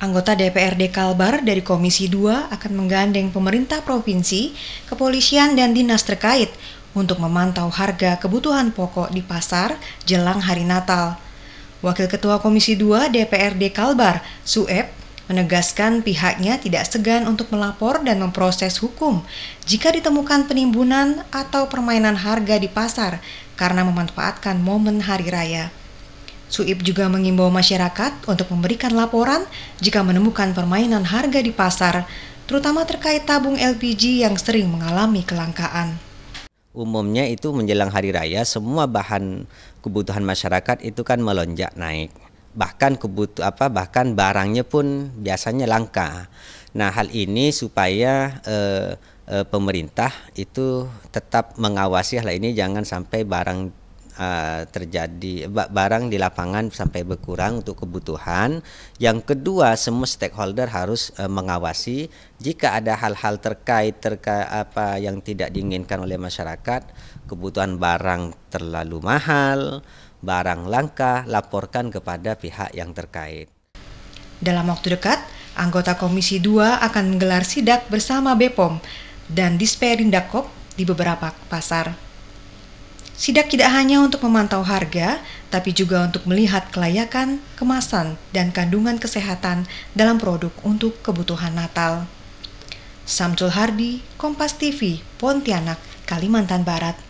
Anggota DPRD Kalbar dari Komisi 2 akan menggandeng pemerintah provinsi, kepolisian, dan dinas terkait untuk memantau harga kebutuhan pokok di pasar jelang hari Natal. Wakil Ketua Komisi 2 DPRD Kalbar, Sueb, menegaskan pihaknya tidak segan untuk melapor dan memproses hukum jika ditemukan penimbunan atau permainan harga di pasar karena memanfaatkan momen hari raya. Suib juga mengimbau masyarakat untuk memberikan laporan jika menemukan permainan harga di pasar, terutama terkait tabung LPG yang sering mengalami kelangkaan. Umumnya itu menjelang hari raya semua bahan kebutuhan masyarakat itu kan melonjak naik. Bahkan kebutuh apa bahkan barangnya pun biasanya langka. Nah, hal ini supaya eh, eh pemerintah itu tetap mengawasi hal ini jangan sampai barang uh, terjadi barang di lapangan sampai berkurang untuk kebutuhan. Yang kedua, semua stakeholder harus uh, mengawasi jika ada hal-hal terkait terkait apa yang tidak diinginkan oleh masyarakat, kebutuhan barang terlalu mahal, barang langka, laporkan kepada pihak yang terkait. Dalam waktu dekat, anggota Komisi 2 akan menggelar sidak bersama BPOM dan Disperindakop di beberapa pasar Sidak tidak hanya untuk memantau harga, tapi juga untuk melihat kelayakan, kemasan, dan kandungan kesehatan dalam produk untuk kebutuhan Natal. Samsul Hardi, Kompas TV, Pontianak, Kalimantan Barat.